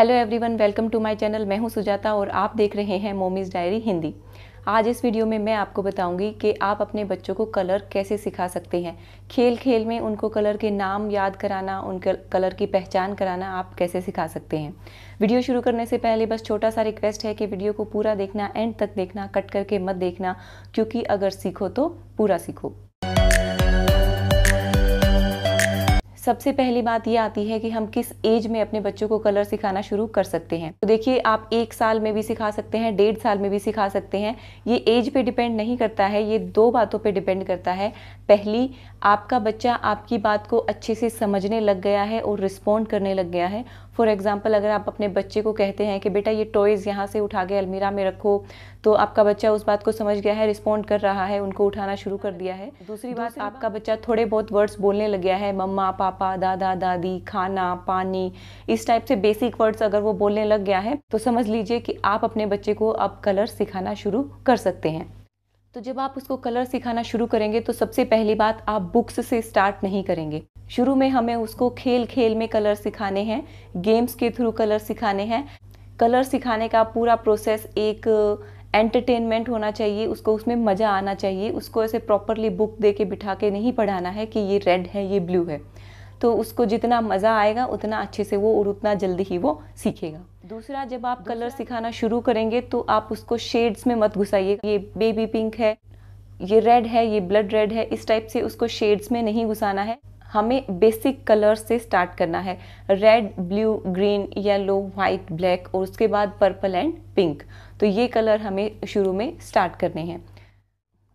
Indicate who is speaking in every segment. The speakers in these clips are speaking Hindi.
Speaker 1: hello everyone welcome to my channel मैं हूं सुजाता और आप देख रहे हैं मोमीज़ डायरी हिंदी आज इस वीडियो में मैं आपको बताऊंगी कि आप अपने बच्चों को कलर कैसे सिखा सकते हैं खेल खेल में उनको कलर के नाम याद कराना उनके कलर की पहचान कराना आप कैसे सिखा सकते हैं वीडियो शुरू करने से पहले बस छोटा सा रिक्वेस्ट है कि वीडियो को पूरा देखना एंड तक देखना कट करके मत देखना क्योंकि अगर सीखो तो पूरा सीखो सबसे पहली बात ये आती है कि हम किस एज में अपने बच्चों को कलर सिखाना शुरू कर सकते हैं तो देखिए आप एक साल में भी सिखा सकते हैं डेढ़ साल में भी सिखा सकते हैं ये एज पे डिपेंड नहीं करता है ये दो बातों पे डिपेंड करता है पहली आपका बच्चा आपकी बात को अच्छे से समझने लग गया है और रिस्पॉन्ड करने लग गया है फॉर एग्ज़ाम्पल अगर आप अपने बच्चे को कहते हैं कि बेटा ये टॉयज़ यहाँ से उठा के अलमीरा में रखो तो आपका बच्चा उस बात को समझ गया है रिस्पॉन्ड कर रहा है उनको उठाना शुरू कर दिया है दूसरी बात आपका बच्चा थोड़े बहुत वर्ड्स बोलने लग गया है मम्मा पापा दादा दादी खाना पानी इस टाइप से बेसिक वर्ड्स अगर वो बोलने लग गया है तो समझ लीजिए कि आप अपने बच्चे को अब कलर सिखाना शुरू कर सकते हैं तो जब आप उसको कलर सिखाना शुरू करेंगे तो सबसे पहली बात आप बुक्स से स्टार्ट नहीं करेंगे शुरू में हमें उसको खेल खेल में कलर सिखाने हैं गेम्स के थ्रू कलर सिखाने हैं कलर सिखाने का पूरा प्रोसेस एक एंटरटेनमेंट uh, होना चाहिए उसको उसमें मज़ा आना चाहिए उसको ऐसे प्रॉपरली बुक दे के बिठा के नहीं पढ़ाना है कि ये रेड है ये ब्लू है तो उसको जितना मज़ा आएगा उतना अच्छे से वो और उतना जल्दी ही वो सीखेगा दूसरा जब आप दूसरा कलर सिखाना शुरू करेंगे तो आप उसको शेड्स में मत घुसाइए ये बेबी पिंक है ये रेड है ये ब्लड रेड है इस टाइप से उसको शेड्स में नहीं घुसाना है हमें बेसिक कलर से स्टार्ट करना है red blue green yellow white black और उसके बाद पर्पल एंड पिंक तो ये कलर हमें शुरू में स्टार्ट करने हैं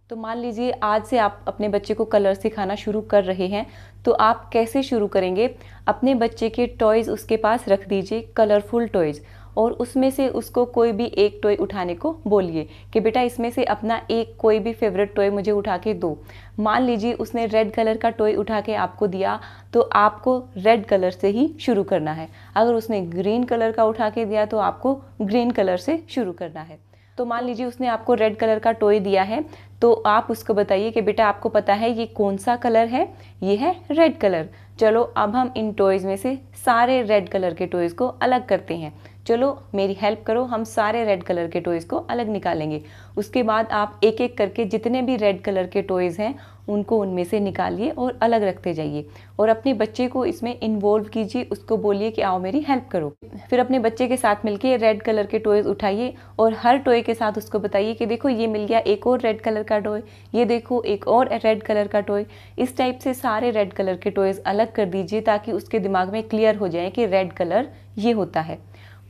Speaker 1: तो मान लीजिए आज से आप अपने बच्चे को कलर सिखाना शुरू कर रहे हैं तो आप कैसे शुरू करेंगे अपने बच्चे के टॉयज़ उसके पास रख दीजिए कलरफुल टॉयज़ और उसमें से उसको कोई भी एक टॉय उठाने को बोलिए कि बेटा इसमें से अपना एक कोई भी फेवरेट टॉय मुझे उठा के दो मान लीजिए उसने रेड कलर का टॉय उठा के आपको दिया तो आपको रेड कलर से ही शुरू करना है अगर उसने ग्रीन कलर का उठा के दिया तो आपको ग्रीन कलर से शुरू करना है तो मान लीजिए उसने आपको रेड कलर का टॉय दिया है तो आप उसको बताइए कि बेटा आपको पता है ये कौन सा कलर है ये है रेड कलर चलो अब हम इन टॉयज़ में से सारे रेड कलर के टॉयज़ को अलग करते हैं चलो मेरी हेल्प करो हम सारे रेड कलर के टॉयज़ को अलग निकालेंगे उसके बाद आप एक एक करके जितने भी रेड कलर के टॉयज़ हैं उनको उनमें से निकालिए और अलग रखते जाइए और अपने बच्चे को इसमें इन्वॉल्व कीजिए उसको बोलिए कि आओ मेरी हेल्प करो फिर अपने बच्चे के साथ मिलके रेड कलर के टॉयज़ उठाइए और हर टॉय के साथ उसको बताइए कि देखो ये मिल गया एक और रेड कलर का टॉय ये देखो एक और रेड कलर का टॉय इस टाइप से सारे रेड कलर के टॉयज़ अलग कर दीजिए ताकि उसके दिमाग में क्लियर हो जाए कि रेड कलर ये होता है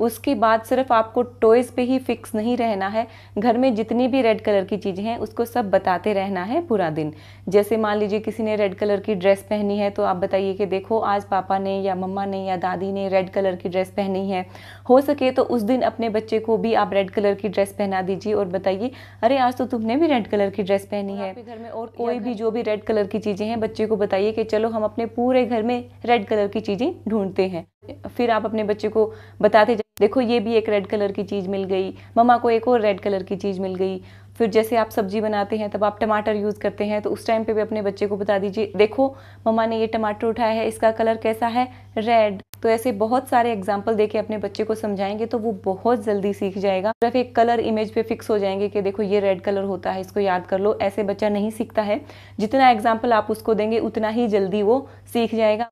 Speaker 1: उसके बाद सिर्फ आपको टॉयज़ पे ही फिक्स नहीं रहना है घर में जितनी भी रेड कलर की चीज़ें हैं उसको सब बताते रहना है पूरा दिन जैसे मान लीजिए किसी ने रेड कलर की ड्रेस पहनी है तो आप बताइए कि देखो आज पापा ने या मम्मा ने या दादी ने रेड कलर की ड्रेस पहनी है हो सके तो उस दिन अपने बच्चे को भी आप रेड कलर की ड्रेस पहना दीजिए और बताइए अरे आज तो तुमने भी रेड कलर की ड्रेस पहनी है घर में और कोई भी जो भी रेड कलर की चीज़ें हैं बच्चे को बताइए कि चलो हम अपने पूरे घर में रेड कलर की चीज़ें ढूंढते हैं फिर आप अपने बच्चे को बताते देखो ये भी एक रेड कलर की चीज़ मिल गई मम्मा को एक और रेड कलर की चीज़ मिल गई फिर जैसे आप सब्जी बनाते हैं तब आप टमाटर यूज़ करते हैं तो उस टाइम पे भी अपने बच्चे को बता दीजिए देखो मम्मा ने ये टमाटर उठाया है इसका कलर कैसा है रेड तो ऐसे बहुत सारे एग्जाम्पल देके अपने बच्चे को समझाएंगे तो वो बहुत जल्दी सीख जाएगा सिर्फ एक कलर इमेज पे फिक्स हो जाएंगे कि देखो ये रेड कलर होता है इसको याद कर लो ऐसे बच्चा नहीं सीखता है जितना एग्जाम्पल आप उसको देंगे उतना ही जल्दी वो सीख जाएगा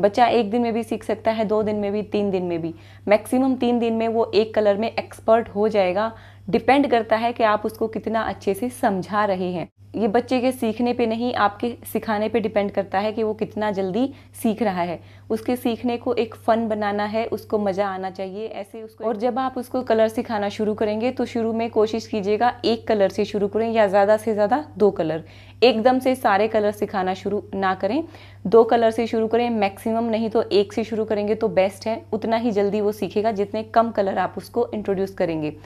Speaker 1: बच्चा एक दिन में भी सीख सकता है दो दिन में भी तीन दिन में भी मैक्सिमम तीन दिन में वो एक कलर में एक्सपर्ट हो जाएगा डिपेंड करता है कि आप उसको कितना अच्छे से समझा रहे हैं ये बच्चे के सीखने पे नहीं आपके सिखाने पे डिपेंड करता है कि वो कितना जल्दी सीख रहा है उसके सीखने को एक फ़न बनाना है उसको मज़ा आना चाहिए ऐसे उसको और जब आप उसको कलर सिखाना शुरू करेंगे तो शुरू में कोशिश कीजिएगा एक कलर से शुरू करें या ज़्यादा से ज़्यादा दो कलर एकदम से सारे कलर सिखाना शुरू ना करें दो कलर से शुरू करें मैक्सिमम नहीं तो एक से शुरू करेंगे तो बेस्ट है उतना ही जल्दी वो सीखेगा जितने कम कलर आप उसको इंट्रोड्यूस करेंगे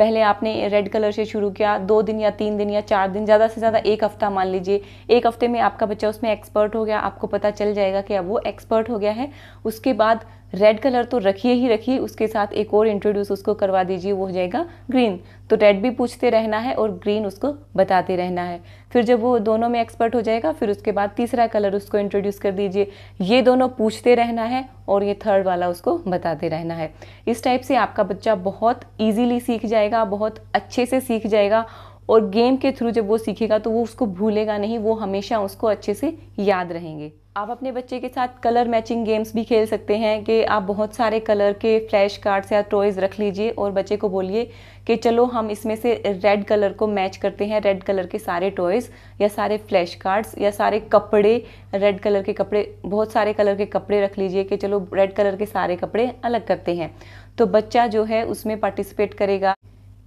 Speaker 1: पहले आपने रेड कलर से शुरू किया दो दिन या तीन दिन या चार दिन ज़्यादा से ज़्यादा एक हफ्ता मान लीजिए एक हफ्ते में आपका बच्चा उसमें एक्सपर्ट हो गया आपको पता चल जाएगा कि अब वो एक्सपर्ट हो गया है उसके बाद रेड कलर तो रखिए ही रखिए उसके साथ एक और इंट्रोड्यूस उसको करवा दीजिए वो हो जाएगा ग्रीन तो रेड भी पूछते रहना है और ग्रीन उसको बताते रहना है फिर जब वो दोनों में एक्सपर्ट हो जाएगा फिर उसके बाद तीसरा कलर उसको इंट्रोड्यूस कर दीजिए ये दोनों पूछते रहना है और ये थर्ड वाला उसको बताते रहना है इस टाइप से आपका बच्चा बहुत ईजीली सीख जाएगा बहुत अच्छे से सीख जाएगा और गेम के थ्रू जब वो सीखेगा तो वो उसको भूलेगा नहीं वो हमेशा उसको अच्छे से याद रहेंगे आप अपने बच्चे के साथ कलर मैचिंग गेम्स भी खेल सकते हैं कि आप बहुत सारे कलर के फ्लैश कार्ड्स या टॉयज़ रख लीजिए और बच्चे को बोलिए कि चलो हम इसमें से रेड कलर को मैच करते हैं रेड कलर के सारे टॉयज़ या सारे फ्लैश कार्ड्स या सारे कपड़े रेड कलर के कपड़े बहुत सारे कलर के कपड़े रख लीजिए कि चलो रेड कलर के सारे कपड़े अलग करते हैं तो बच्चा जो है उसमें पार्टिसिपेट करेगा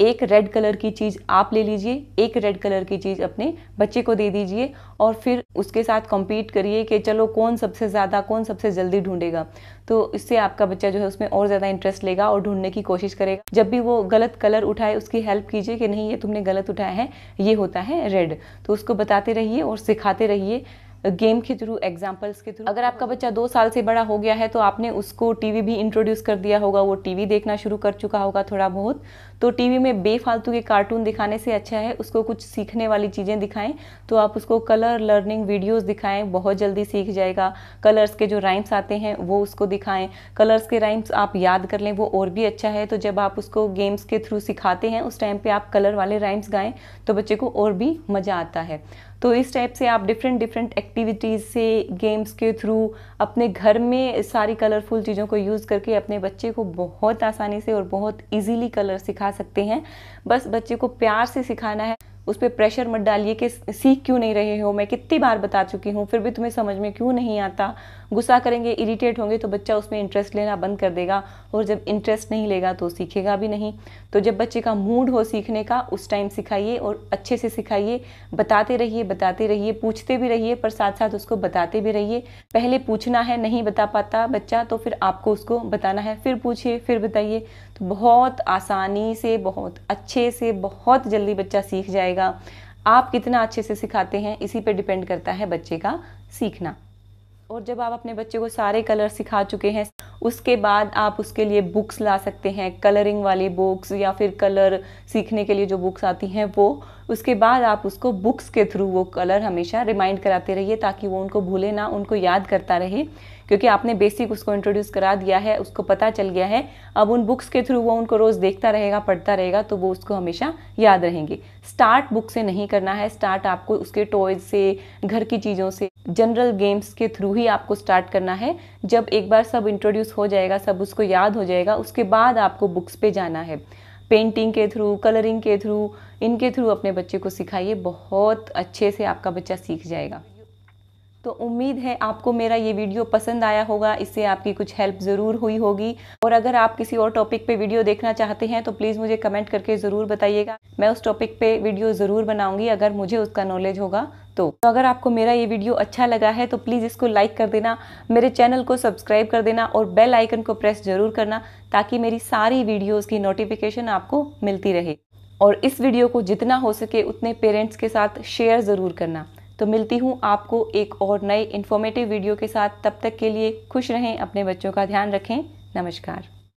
Speaker 1: एक रेड कलर की चीज़ आप ले लीजिए एक रेड कलर की चीज़ अपने बच्चे को दे दीजिए और फिर उसके साथ कॉम्पीट करिए कि चलो कौन सबसे ज़्यादा कौन सबसे जल्दी ढूंढेगा तो इससे आपका बच्चा जो है उसमें और ज़्यादा इंटरेस्ट लेगा और ढूंढने की कोशिश करेगा जब भी वो गलत कलर उठाए उसकी हेल्प कीजिए कि नहीं ये तुमने गलत उठाया है ये होता है रेड तो उसको बताते रहिए और सिखाते रहिए गेम के थ्रू एग्जाम्पल्स के थ्रू अगर आपका बच्चा दो साल से बड़ा हो गया है तो आपने उसको टीवी भी इंट्रोड्यूस कर दिया होगा वो टीवी देखना शुरू कर चुका होगा थोड़ा बहुत तो टीवी में बेफालतू के कार्टून दिखाने से अच्छा है उसको कुछ सीखने वाली चीज़ें दिखाएं तो आप उसको कलर लर्निंग वीडियोस दिखाएं बहुत जल्दी सीख जाएगा कलर्स के जो राइम्स आते हैं वो उसको दिखाएं कलर्स के राइम्स आप याद कर लें वो और भी अच्छा है तो जब आप उसको गेम्स के थ्रू सिखाते हैं उस टाइम पर आप कलर वाले राइम्स गाएँ तो बच्चे को और भी मज़ा आता है तो इस टाइप से आप डिफरेंट डिफरेंट एक्टिविटीज़ से गेम्स के थ्रू अपने घर में सारी कलरफुल चीज़ों को यूज़ करके अपने बच्चे को बहुत आसानी से और बहुत ईजीली कलर सिखा सकते हैं बस बच्चे को प्यार से सिखाना है उस पर प्रेशर मत डालिए कि सीख क्यों नहीं रहे हो मैं कितनी बार बता चुकी हूँ फिर भी तुम्हें समझ में क्यों नहीं आता गुस्सा करेंगे इरिटेट होंगे तो बच्चा उसमें इंटरेस्ट लेना बंद कर देगा और जब इंटरेस्ट नहीं लेगा तो सीखेगा भी नहीं तो जब बच्चे का मूड हो सीखने का उस टाइम सिखाइए और अच्छे से सिखाइए बताते रहिए बताते रहिए पूछते भी रहिए पर साथ साथ उसको बताते भी रहिए पहले पूछना है नहीं बता पाता बच्चा तो फिर आपको उसको बताना है फिर पूछिए फिर बताइए तो बहुत आसानी से बहुत अच्छे से बहुत जल्दी बच्चा सीख जाएगा जाएगा आप कितना अच्छे से सिखाते हैं इसी पे डिपेंड करता है बच्चे का सीखना और जब आप अपने बच्चे को सारे कलर सिखा चुके हैं उसके बाद आप उसके लिए बुक्स ला सकते हैं कलरिंग वाली बुक्स या फिर कलर सीखने के लिए जो बुक्स आती हैं वो उसके बाद आप उसको बुक्स के थ्रू वो कलर हमेशा रिमाइंड कराते रहिए ताकि वो उनको भूले ना उनको याद करता रहे क्योंकि आपने बेसिक उसको इंट्रोड्यूस करा दिया है उसको पता चल गया है अब उन बुक्स के थ्रू वो उनको रोज़ देखता रहेगा पढ़ता रहेगा तो वो उसको हमेशा याद रहेंगे स्टार्ट बुक से नहीं करना है स्टार्ट आपको उसके टॉयज से घर की चीज़ों से जनरल गेम्स के थ्रू ही आपको स्टार्ट करना है जब एक बार सब इंट्रोड्यूस हो जाएगा सब उसको याद हो जाएगा उसके बाद आपको बुक्स पे जाना है पेंटिंग के थ्रू कलरिंग के थ्रू इनके थ्रू अपने बच्चे को सिखाइए बहुत अच्छे से आपका बच्चा सीख जाएगा तो उम्मीद है आपको मेरा ये वीडियो पसंद आया होगा इससे आपकी कुछ हेल्प ज़रूर हुई होगी और अगर आप किसी और टॉपिक पे वीडियो देखना चाहते हैं तो प्लीज़ मुझे कमेंट करके ज़रूर बताइएगा मैं उस टॉपिक पे वीडियो ज़रूर बनाऊंगी अगर मुझे उसका नॉलेज होगा तो, तो अगर आपको मेरा ये वीडियो अच्छा लगा है तो प्लीज़ इसको लाइक कर देना मेरे चैनल को सब्सक्राइब कर देना और बेल आइकन को प्रेस ज़रूर करना ताकि मेरी सारी वीडियोज़ की नोटिफिकेशन आपको मिलती रहे और इस वीडियो को जितना हो सके उतने पेरेंट्स के साथ शेयर ज़रूर करना तो मिलती हूँ आपको एक और नए इन्फॉर्मेटिव वीडियो के साथ तब तक के लिए खुश रहें अपने बच्चों का ध्यान रखें नमस्कार